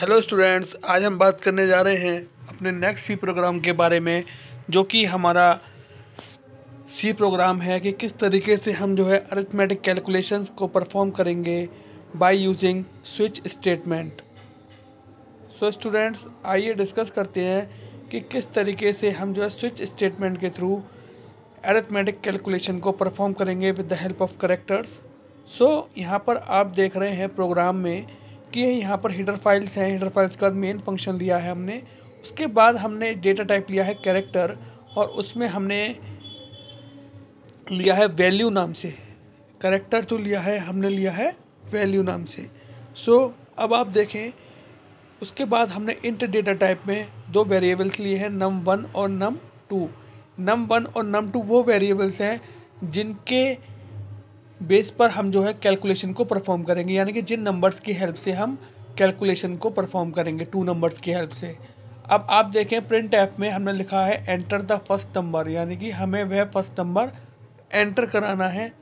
hello students आज हम बात करने जा रहे हैं अपने नेक्स्ट सी प्रोग्राम के बारे में जो कि हमारा सी प्रोग्राम है कि किस तरीके से हम जो है अरिथमेटिक कैलकुलेशंस को परफॉर्म करेंगे by using switch statement so students आइए डिस्कस करते हैं कि किस तरीके से हम जो है स्विच स्टेटमेंट के थ्रू अरिथमेटिक कैलकुलेशन को परफॉर्म करेंगे with the help of characters so यहाँ पर आप देख रहे हैं प्रोग्राम में कि यहाँ पर हीडर फाइल्स हैं हीडर फाइल्स का मेन फंक्शन लिया है हमने उसके बाद हमने डेटा टाइप लिया है कैरेक्टर और उसमें हमने लिया है वैल्यू नाम से करेक्टर तो लिया है हमने लिया है वैल्यू नाम से सो so, अब आप देखें उसके बाद हमने इंट डेटा टाइप में दो वेरिएबल्स लिए हैं नम वन और नम टू नम वन और नम टू वो वेरिएबल्स हैं जिनके बेस पर हम जो है कैलकुलेशन को परफॉर्म करेंगे यानी कि जिन नंबर्स की हेल्प से हम कैलकुलेशन को परफॉर्म करेंगे टू नंबर्स की हेल्प से अब आप देखें प्रिंट ऐप में हमने लिखा है एंटर द फर्स्ट नंबर यानी कि हमें वह फर्स्ट नंबर एंटर कराना है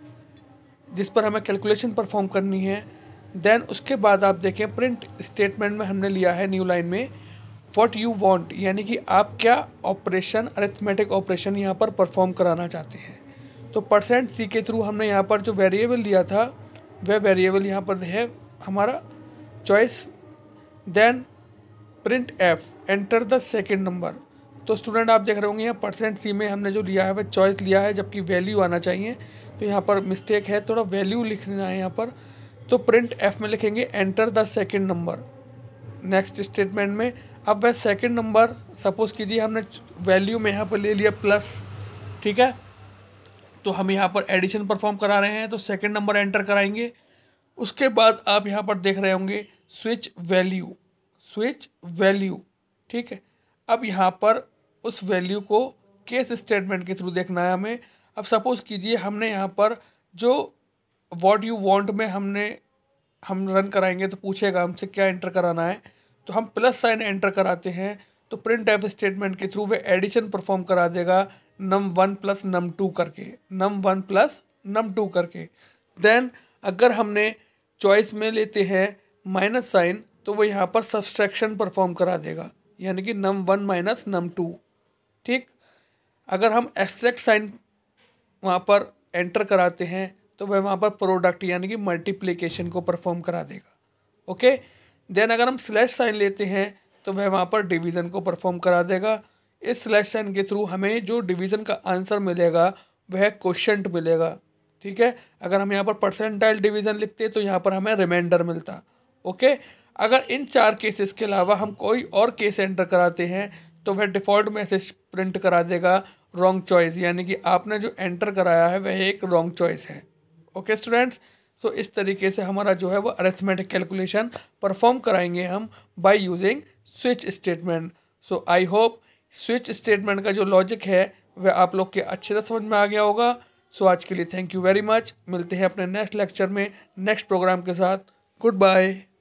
जिस पर हमें कैलकुलेशन परफॉर्म करनी है देन उसके बाद आप देखें प्रिंट स्टेटमेंट में हमने लिया है न्यू लाइन में वॉट यू वॉन्ट यानी कि आप क्या ऑपरेशन अरेथमेटिक ऑपरेशन यहाँ पर परफॉर्म कराना चाहते हैं तो परसेंट सी के थ्रू हमने यहाँ पर जो वेरिएबल दिया था वह वेरिएबल यहाँ पर है हमारा choice then print f enter the second number तो स्टूडेंट आप देख रहे होंगे यहाँ परसेंट सी में हमने जो लिया है वह चॉइस लिया है जबकि वैल्यू आना चाहिए तो यहाँ पर मिस्टेक है थोड़ा वैल्यू लिखना है यहाँ पर तो प्रिंट एफ में लिखेंगे enter the second number next statement में अब वह सेकेंड नंबर सपोज़ कीजिए हमने वैल्यू में यहाँ पर ले लिया प्लस ठीक है तो हम यहाँ पर एडिशन परफॉर्म करा रहे हैं तो सेकेंड नंबर एंटर कराएंगे उसके बाद आप यहाँ पर देख रहे होंगे स्विच वैल्यू स्विच वैल्यू ठीक है अब यहाँ पर उस वैल्यू को केस स्टेटमेंट के थ्रू देखना है हमें अब सपोज़ कीजिए हमने यहाँ पर जो वॉट यू वॉन्ट में हमने हम रन कराएंगे तो पूछेगा हमसे क्या एंटर कराना है तो हम प्लस साइन एंटर कराते हैं तो प्रिंट एफ स्टेटमेंट के थ्रू वे एडिशन परफॉर्म करा देगा num one plus num two करके num one plus num two करके देन अगर हमने चॉइस में लेते हैं माइनस साइन तो वो यहाँ पर सब्सट्रैक्शन परफॉर्म करा देगा यानी कि num one minus num two ठीक अगर हम एक्सट्रैक्ट साइन वहाँ पर एंटर कराते हैं तो वह वहाँ पर प्रोडक्ट यानी कि मल्टीप्लिकेशन को परफॉर्म करा देगा ओके देन अगर हम स्लैश साइन लेते हैं तो वह वहाँ पर डिवीज़न को परफॉर्म करा देगा इस सिलेक्शन के थ्रू हमें जो डिवीज़न का आंसर मिलेगा वह क्वेश्चन मिलेगा ठीक है अगर हम यहाँ पर परसेंटाइल डिवीज़न लिखते तो यहाँ पर हमें रिमाइंडर मिलता ओके अगर इन चार केसेस के अलावा हम कोई और केस एंटर कराते हैं तो वह डिफ़ॉल्ट मैसेज प्रिंट करा देगा रॉन्ग चॉइस यानी कि आपने जो एंटर कराया है वह एक रॉन्ग चॉइस है ओके स्टूडेंट्स सो इस तरीके से हमारा जो है वो अरेथमेटिक कैलकुलेशन परफॉर्म कराएंगे हम by using switch statement so I hope switch statement का जो लॉजिक है वह आप लोग के अच्छे से समझ में आ गया होगा सो so, आज के लिए थैंक यू वेरी मच मिलते हैं अपने नेक्स्ट लेक्चर में नेक्स्ट प्रोग्राम के साथ गुड बाय